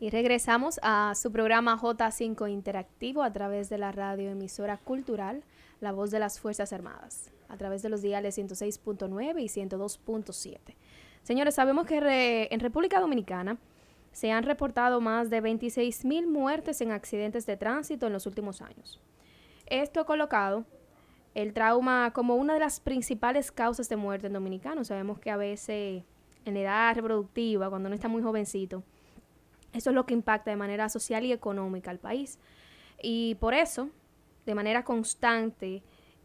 Y regresamos a su programa J5 Interactivo a través de la radioemisora cultural La Voz de las Fuerzas Armadas, a través de los diales 106.9 y 102.7. Señores, sabemos que en República Dominicana se han reportado más de 26.000 muertes en accidentes de tránsito en los últimos años. Esto ha colocado el trauma como una de las principales causas de muerte en Dominicano. Sabemos que a veces en edad reproductiva, cuando uno está muy jovencito, eso es lo que impacta de manera social y económica al país. Y por eso, de manera constante,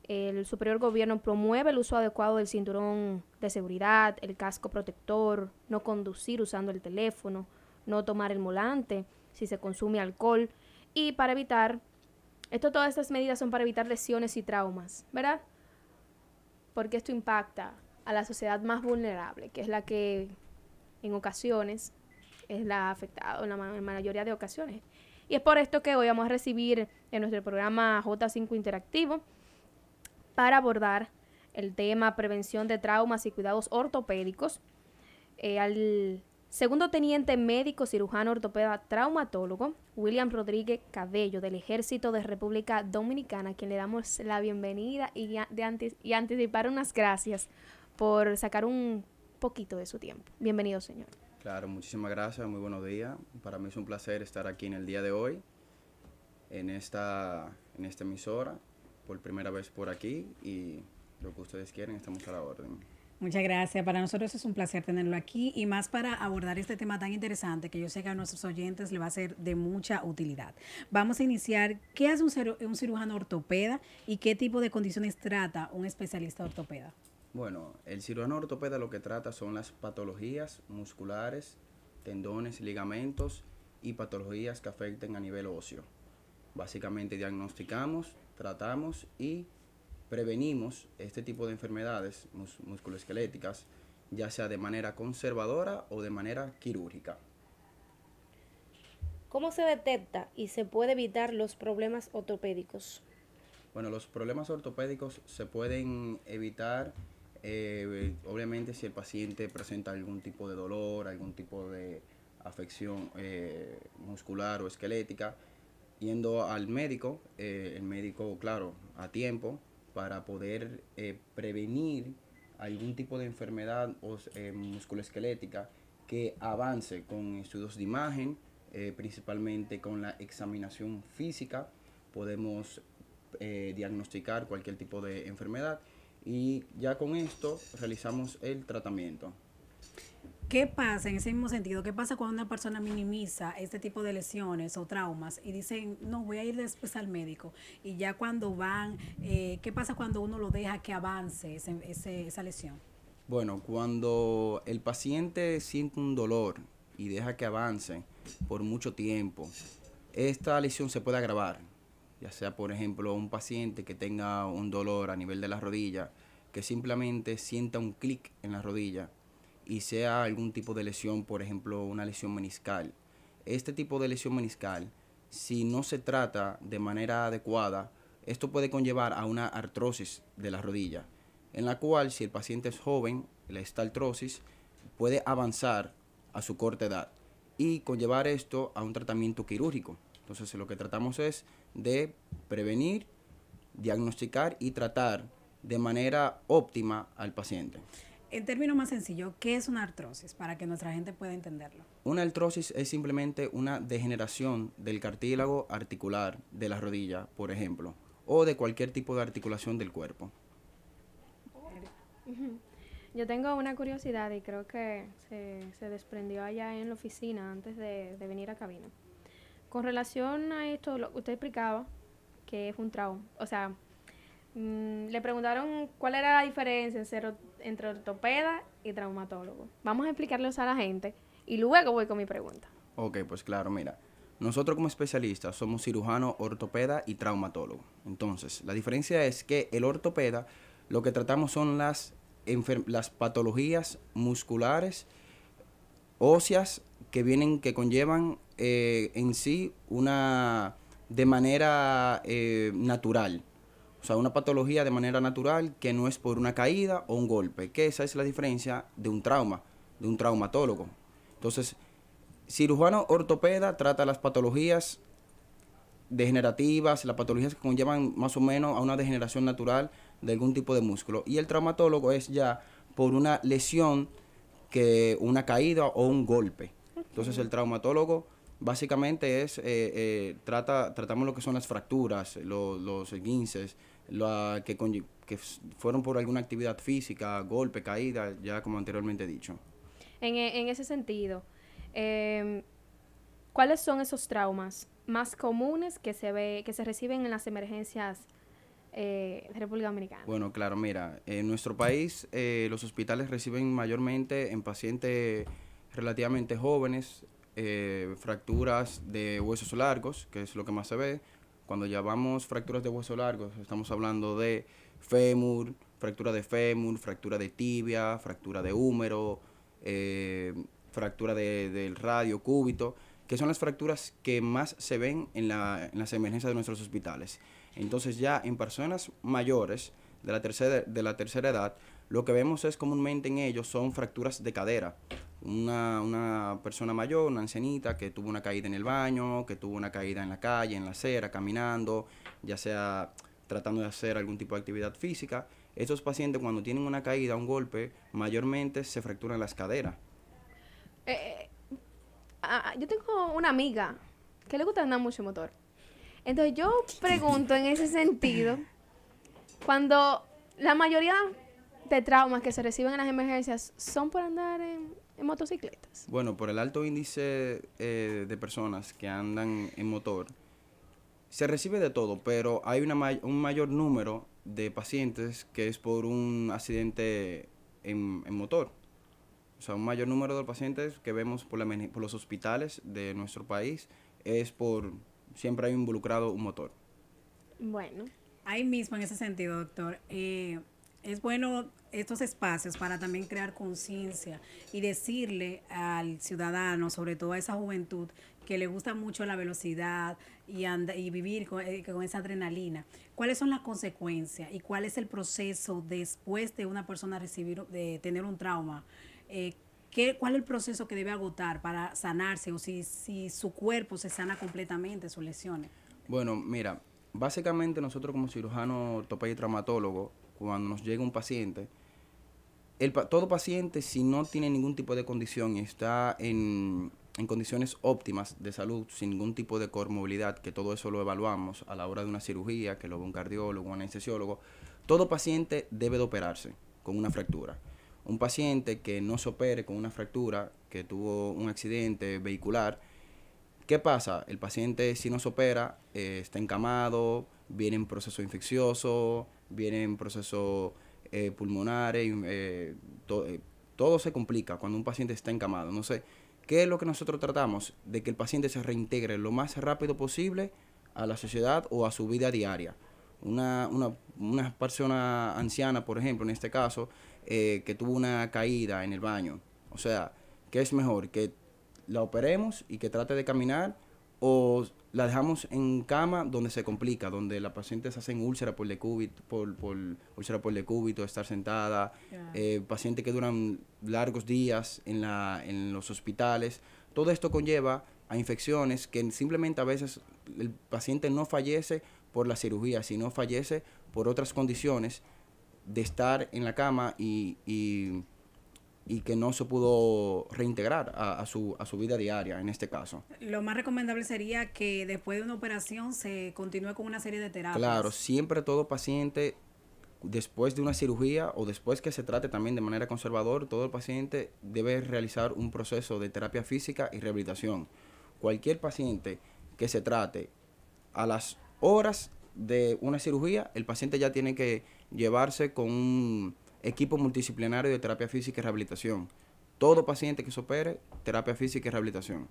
el superior gobierno promueve el uso adecuado del cinturón de seguridad, el casco protector, no conducir usando el teléfono, no tomar el molante si se consume alcohol y para evitar, esto todas estas medidas son para evitar lesiones y traumas, ¿verdad? Porque esto impacta a la sociedad más vulnerable, que es la que en ocasiones es la afectado en la mayoría de ocasiones. Y es por esto que hoy vamos a recibir en nuestro programa J5 Interactivo para abordar el tema prevención de traumas y cuidados ortopédicos eh, al segundo teniente médico cirujano ortopeda traumatólogo William Rodríguez Cabello del Ejército de República Dominicana, quien le damos la bienvenida y, de antes, y anticipar unas gracias por sacar un poquito de su tiempo. Bienvenido, señor. Claro, muchísimas gracias, muy buenos días. Para mí es un placer estar aquí en el día de hoy, en esta, en esta emisora, por primera vez por aquí y lo que ustedes quieren, estamos a la orden. Muchas gracias. Para nosotros es un placer tenerlo aquí y más para abordar este tema tan interesante que yo sé que a nuestros oyentes le va a ser de mucha utilidad. Vamos a iniciar. ¿Qué hace un, un cirujano ortopeda y qué tipo de condiciones trata un especialista ortopeda? Bueno, el cirujano ortopeda lo que trata son las patologías musculares, tendones, ligamentos y patologías que afecten a nivel óseo. Básicamente diagnosticamos, tratamos y prevenimos este tipo de enfermedades musculoesqueléticas, ya sea de manera conservadora o de manera quirúrgica. ¿Cómo se detecta y se puede evitar los problemas ortopédicos? Bueno, los problemas ortopédicos se pueden evitar eh, obviamente si el paciente presenta algún tipo de dolor, algún tipo de afección eh, muscular o esquelética, yendo al médico, eh, el médico, claro, a tiempo, para poder prevenir algún tipo de enfermedad musculoesquelética que avance con estudios de imagen, principalmente con la examinación física, podemos diagnosticar cualquier tipo de enfermedad y ya con esto realizamos el tratamiento. ¿Qué pasa en ese mismo sentido? ¿Qué pasa cuando una persona minimiza este tipo de lesiones o traumas y dicen, no, voy a ir después al médico? Y ya cuando van, eh, ¿qué pasa cuando uno lo deja que avance esa lesión? Bueno, cuando el paciente siente un dolor y deja que avance por mucho tiempo, esta lesión se puede agravar ya sea por ejemplo un paciente que tenga un dolor a nivel de la rodilla, que simplemente sienta un clic en la rodilla y sea algún tipo de lesión, por ejemplo una lesión meniscal. Este tipo de lesión meniscal, si no se trata de manera adecuada, esto puede conllevar a una artrosis de la rodilla, en la cual si el paciente es joven, esta artrosis puede avanzar a su corta edad y conllevar esto a un tratamiento quirúrgico. Entonces lo que tratamos es de prevenir, diagnosticar y tratar de manera óptima al paciente. En términos más sencillos, ¿qué es una artrosis? Para que nuestra gente pueda entenderlo. Una artrosis es simplemente una degeneración del cartílago articular de la rodilla, por ejemplo, o de cualquier tipo de articulación del cuerpo. Yo tengo una curiosidad y creo que se, desprendió allá en la oficina antes de venir a cabina con relación a esto, lo, usted explicaba que es un trauma. O sea, mm, le preguntaron cuál era la diferencia entre ortopeda y traumatólogo. Vamos a explicarlos a la gente y luego voy con mi pregunta. Ok, pues claro, mira. Nosotros como especialistas somos cirujano, ortopeda y traumatólogo. Entonces, la diferencia es que el ortopeda lo que tratamos son las, las patologías musculares, óseas que vienen, que conllevan eh, en sí una de manera eh, natural. O sea, una patología de manera natural que no es por una caída o un golpe, que esa es la diferencia de un trauma, de un traumatólogo. Entonces, cirujano ortopeda trata las patologías degenerativas, las patologías que conllevan más o menos a una degeneración natural de algún tipo de músculo. Y el traumatólogo es ya por una lesión que una caída o un golpe. Entonces el traumatólogo básicamente es, eh, eh, trata, tratamos lo que son las fracturas, los esguinces, que, fueron por alguna actividad física, golpe, caída, ya como anteriormente dicho. En, e, ese sentido, em, ¿cuáles son esos traumas más comunes que se, ve, que se reciben en las emergencias eh, República Dominicana? Bueno, claro, mira, en nuestro país eh, los hospitales reciben mayormente en pacientes relativamente jóvenes eh, fracturas de huesos largos, que es lo que más se ve. Cuando llamamos fracturas de huesos largos, estamos hablando de fémur, fractura de fémur, fractura de tibia, fractura de húmero, eh, fractura del radio cúbito, que son las fracturas que más se ven en, la, en las emergencias de nuestros hospitales. Entonces ya en personas mayores de la tercera, de la tercera edad, lo que vemos es comúnmente en ellos son fracturas de cadera. Una, una, persona mayor, una ancianita que tuvo una caída en el baño, que tuvo una caída en la calle, en la acera, caminando, ya sea tratando de hacer algún tipo de actividad física. Esos pacientes cuando tienen una caída, un golpe, mayormente se fracturan las caderas. Eh, eh, ah, yo tengo una amiga que le gusta andar mucho motor. Entonces yo pregunto en ese sentido, cuando la mayoría de traumas que se reciben en las emergencias son por andar en, motocicletas. Bueno, por el alto índice eh, de personas que andan en motor, se recibe de todo, pero hay una un mayor número de pacientes que es por un accidente en, motor. O sea, un mayor número de pacientes que vemos por los hospitales de nuestro país es por siempre hay involucrado un motor. Bueno. Ahí mismo, en ese sentido, doctor, eh, es bueno estos espacios para también crear conciencia y decirle al ciudadano, sobre todo a esa juventud, que le gusta mucho la velocidad y, anda, y vivir con, eh, esa adrenalina. ¿Cuáles son las consecuencias y cuál es el proceso después de una persona recibir, de eh, tener un trauma? ¿Qué, ¿Cuál es el proceso que debe agotar para sanarse o si, su cuerpo se sana completamente sus lesiones? Bueno, mira, básicamente nosotros como cirujano ortopedia y traumatólogo, cuando nos llega un paciente, el, todo paciente si no tiene ningún tipo de condición y está en, condiciones óptimas de salud, sin ningún tipo de comorbilidad, que todo eso lo evaluamos a la hora de una cirugía, que lo ve un cardiólogo, un anestesiólogo, todo paciente debe de operarse con una fractura un paciente que no se opere con una fractura, que tuvo un accidente vehicular, ¿qué pasa? El paciente si no se opera, eh, está encamado, viene en proceso infeccioso, viene en proceso eh, pulmonar, eh, todo se complica cuando un paciente está encamado. No sé, ¿qué es lo que nosotros tratamos? De que el paciente se reintegre lo más rápido posible a la sociedad o a su vida diaria. Una, una, una persona anciana, por ejemplo, en este caso, eh, que tuvo una caída en el baño. O sea, ¿qué es mejor? ¿Que la operemos y que trate de caminar o la dejamos en cama donde se complica, donde la paciente se hacen úlcera por decúbito, por, por, úlcera por estar sentada, eh, pacientes que duran largos días en, la, en los hospitales. Todo esto conlleva a infecciones que simplemente a veces el paciente no fallece por la cirugía, sino fallece por otras condiciones de estar en la cama y, y, que no se pudo reintegrar a, a, su, a su vida diaria en este caso. Lo más recomendable sería que después de una operación se continúe con una serie de terapias. Claro, siempre todo paciente, después de una cirugía o después que se trate también de manera conservadora, todo el paciente debe realizar un proceso de terapia física y rehabilitación. Cualquier paciente que se trate a las horas de una cirugía, el paciente ya tiene que llevarse con un equipo multidisciplinario de terapia física y rehabilitación. Todo paciente que se opere, terapia física y rehabilitación.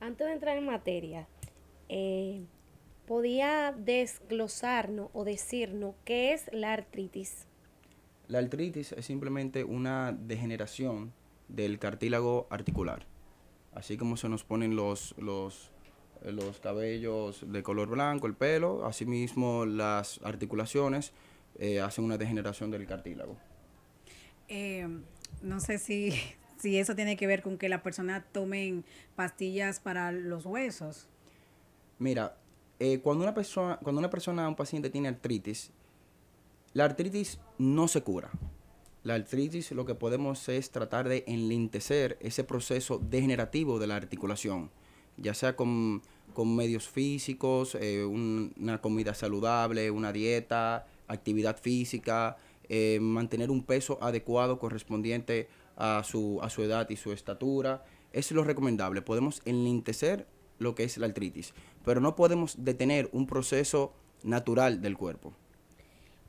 Antes de entrar en materia, eh, ¿podía desglosarnos o decirnos qué es la artritis? La artritis es simplemente una degeneración del cartílago articular. Así como se nos ponen los, los los cabellos de color blanco, el pelo, asimismo las articulaciones eh, hacen una degeneración del cartílago. Em, no sé si, eso tiene que ver con que la persona tomen pastillas para los huesos. Mira, eh, cuando, una persona, cuando una persona, un paciente tiene artritis, la artritis no se cura. La artritis lo que podemos es tratar de enlentecer ese proceso degenerativo de la articulación ya sea con, medios físicos, eh, una comida saludable, una dieta, actividad física, eh, mantener un peso adecuado correspondiente a su, a su edad y su estatura. es lo recomendable. Podemos enlentecer lo que es la artritis, pero no podemos detener un proceso natural del cuerpo.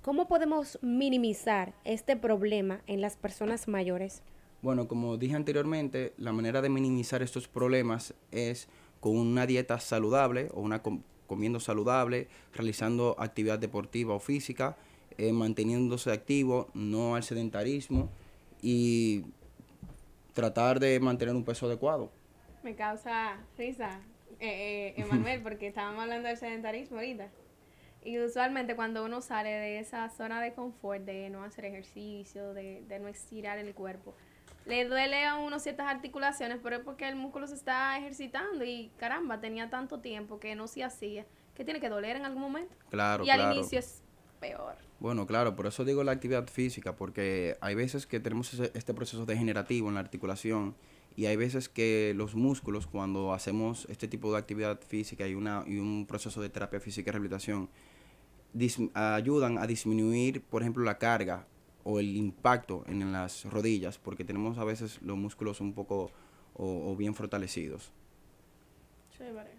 ¿Cómo podemos minimizar este problema en las personas mayores? Bueno, como dije anteriormente, la manera de minimizar estos problemas es con una dieta saludable o una comiendo saludable, realizando actividad deportiva o física, eh, manteniéndose activo, no al sedentarismo y tratar de mantener un peso adecuado. Me causa risa, eh, eh Emanuel, porque estábamos hablando del sedentarismo ahorita. Y usualmente cuando uno sale de esa zona de confort, de no hacer ejercicio, de no estirar el cuerpo, le duele a uno ciertas articulaciones, pero es porque el músculo se está ejercitando y caramba, tenía tanto tiempo que no se hacía, que tiene que doler en algún momento. Claro. Y al inicio es peor. Bueno, claro, por eso digo la actividad física, porque hay veces que tenemos este proceso degenerativo en la articulación y hay veces que los músculos, cuando hacemos este tipo de actividad física y, una, y un proceso de terapia física y rehabilitación, ayudan a disminuir, por ejemplo, la carga o el impacto en las rodillas, porque tenemos a veces los músculos un poco o, bien fortalecidos. vale.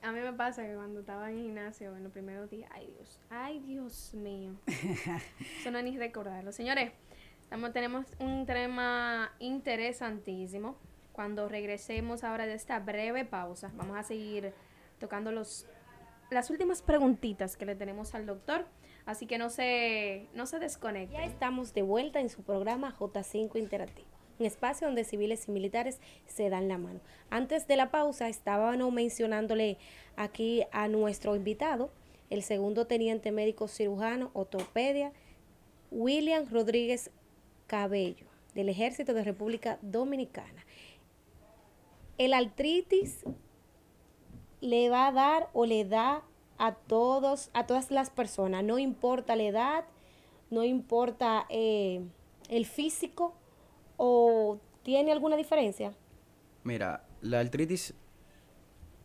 A mí me pasa que cuando estaba en el gimnasio en los primeros días, ay Dios, ay Dios mío. Eso no ni recordarlo. Señores, estamos, tenemos un tema interesantísimo. Cuando regresemos ahora de esta breve pausa, vamos a seguir tocando los, las últimas preguntitas que le tenemos al doctor. Así que no se, no se desconecten. Ya estamos de vuelta en su programa J5 Interactivo, un espacio donde civiles y militares se dan la mano. Antes de la pausa estábamos mencionándole aquí a nuestro invitado, el segundo teniente médico cirujano ortopedia, William Rodríguez Cabello, del Ejército de República Dominicana. El artritis le va a dar o le da a todos, a todas las personas, no importa la edad, no importa eh, el físico o tiene alguna diferencia. Mira, la artritis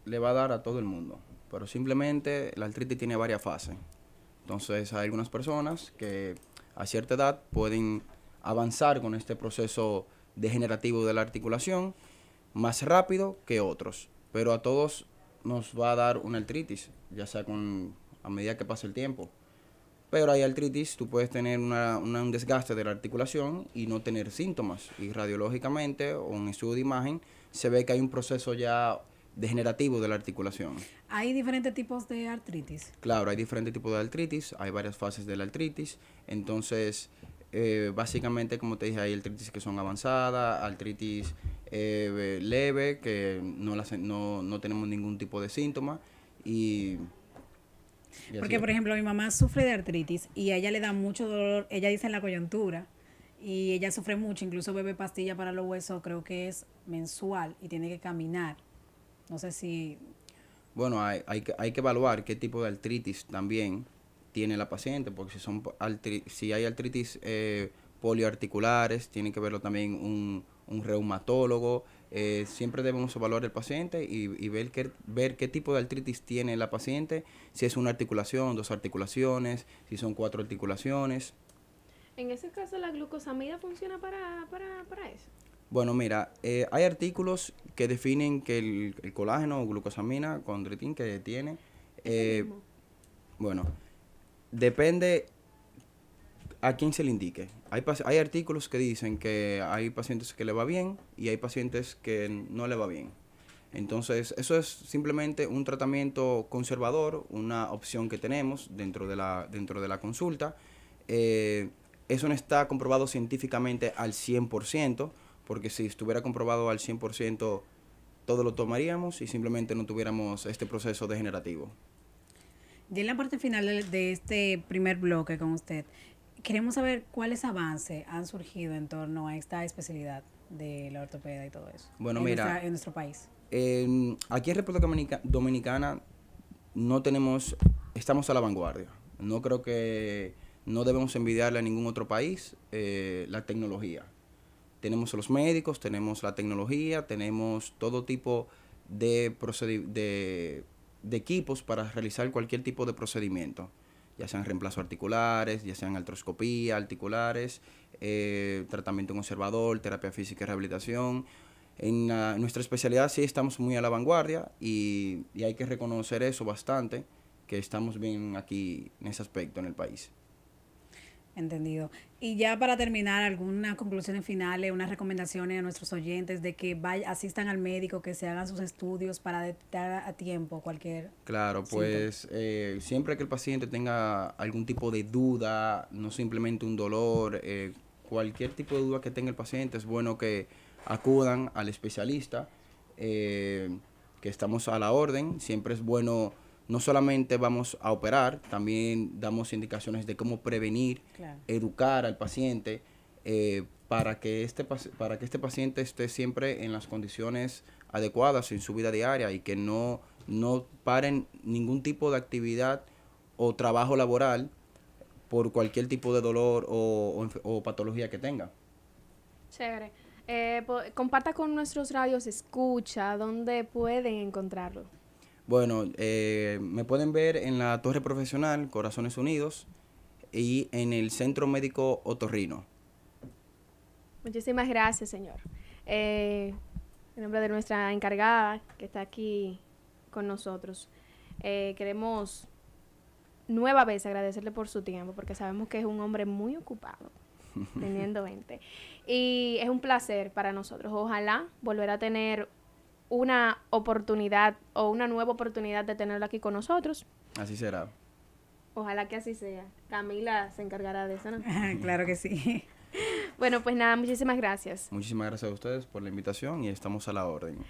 le va a dar a todo el mundo, pero simplemente la artritis tiene varias fases. Entonces hay algunas personas que a cierta edad pueden avanzar con este proceso degenerativo de la articulación más rápido que otros, pero a todos nos va a dar una artritis, ya sea con a medida que pasa el tiempo. Pero hay artritis, tú puedes tener una, un desgaste de la articulación y no tener síntomas. Y radiológicamente o en estudio de imagen se ve que hay un proceso ya degenerativo de la articulación. ¿Hay diferentes tipos de artritis? Claro, hay diferentes tipos de artritis, hay varias fases de la artritis. Entonces, eh, básicamente, como te dije, hay artritis que son avanzadas, artritis eh, leve, que no, no, tenemos ningún tipo de síntoma y... Porque, por ejemplo, mi mamá sufre de artritis y a ella le da mucho dolor, ella dice en la coyuntura, y ella sufre mucho, incluso bebe pastilla para los huesos, creo que es mensual y tiene que caminar. No sé si... Bueno, hay, hay, que, hay que evaluar qué tipo de artritis también tiene la paciente, porque si, son si hay artritis eh, poliarticulares, polioarticulares, tiene que verlo también un, un reumatólogo. Eh, siempre debemos evaluar el paciente y, ver, qué, ver qué tipo de artritis tiene la paciente, si es una articulación, dos articulaciones, si son cuatro articulaciones. En ese caso, ¿la glucosamina funciona para, eso? Bueno, mira, eh, hay artículos que definen que el, colágeno o glucosamina, condritin, que tiene, eh, bueno, depende a quién se le indique. Hay, artículos que dicen que hay pacientes que le va bien y hay pacientes que no le va bien. Entonces, eso es simplemente un tratamiento conservador, una opción que tenemos dentro de la, dentro de la consulta. Eh, eso no está comprobado científicamente al 100%, porque si estuviera comprobado al 100%, todo lo tomaríamos y simplemente no tuviéramos este proceso degenerativo. y en la parte final de este primer bloque con usted, Queremos saber cuáles avances han surgido en torno a esta especialidad de la ortopedia y todo eso. Bueno, en mira. nuestro país. aquí en República Dominicana no tenemos, estamos a la vanguardia. No creo que no debemos envidiarle a ningún otro país eh, la tecnología. Tenemos los médicos, tenemos la tecnología, tenemos todo tipo de, de, de equipos para realizar cualquier tipo de procedimiento ya sean reemplazo articulares, ya sean artroscopía, articulares, eh, tratamiento conservador, terapia física y rehabilitación. En, nuestra especialidad sí estamos muy a la vanguardia y hay que reconocer eso bastante, que estamos bien aquí en ese aspecto en el país. Entendido. Y ya para terminar, algunas conclusiones finales, unas recomendaciones a nuestros oyentes de que vaya, asistan al médico, que se hagan sus estudios para detectar a tiempo cualquier. Claro, pues eh, siempre que el paciente tenga algún tipo de duda, no simplemente un dolor, eh, cualquier tipo de duda que tenga el paciente, es bueno que acudan al especialista, eh, que estamos a la orden. Siempre es bueno no solamente vamos a operar, también damos indicaciones de cómo prevenir, educar al paciente eh, para, que este, para que este paciente esté siempre en las condiciones adecuadas en su vida diaria y que no, paren ningún tipo de actividad o trabajo laboral por cualquier tipo de dolor o, patología que tenga. Chévere. Eh, comparta con nuestros radios escucha dónde pueden encontrarlo. Bueno, eh, me pueden ver en la Torre Profesional, Corazones Unidos, y en el Centro Médico Otorrino. Muchísimas gracias, señor. Eh, en nombre de nuestra encargada que está aquí con nosotros, eh, queremos nueva vez agradecerle por su tiempo, porque sabemos que es un hombre muy ocupado, teniendo 20. Y es un placer para nosotros. Ojalá volver a tener una oportunidad o una nueva oportunidad de tenerla aquí con nosotros. Así será. Ojalá que así sea. Camila se encargará de eso, ¿no? claro que sí. bueno, pues nada, muchísimas gracias. Muchísimas gracias a ustedes por la invitación y estamos a la orden.